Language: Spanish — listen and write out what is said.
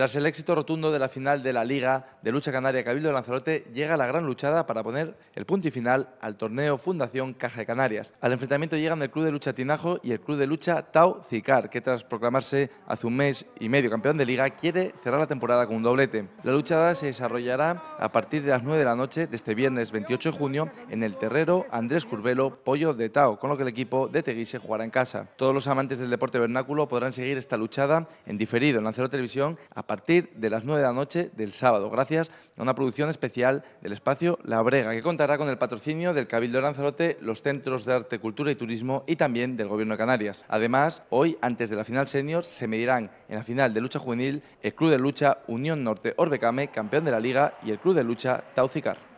Tras el éxito rotundo de la final de la Liga de Lucha Canaria Cabildo de Lanzarote, llega la gran luchada para poner el punto y final al torneo Fundación Caja de Canarias. Al enfrentamiento llegan el Club de Lucha Tinajo y el Club de Lucha Tau Cicar, que tras proclamarse hace un mes y medio campeón de Liga, quiere cerrar la temporada con un doblete. La luchada se desarrollará a partir de las 9 de la noche de este viernes 28 de junio en el terrero Andrés Curvelo Pollo de Tau, con lo que el equipo de Teguise jugará en casa. Todos los amantes del deporte vernáculo podrán seguir esta luchada en diferido en Lanzarote Televisión a a partir de las 9 de la noche del sábado, gracias a una producción especial del espacio La Brega, que contará con el patrocinio del Cabildo de Lanzarote, los Centros de Arte, Cultura y Turismo y también del Gobierno de Canarias. Además, hoy, antes de la final senior, se medirán en la final de lucha juvenil el Club de Lucha Unión Norte Orbecame, campeón de la Liga, y el Club de Lucha Taucicar.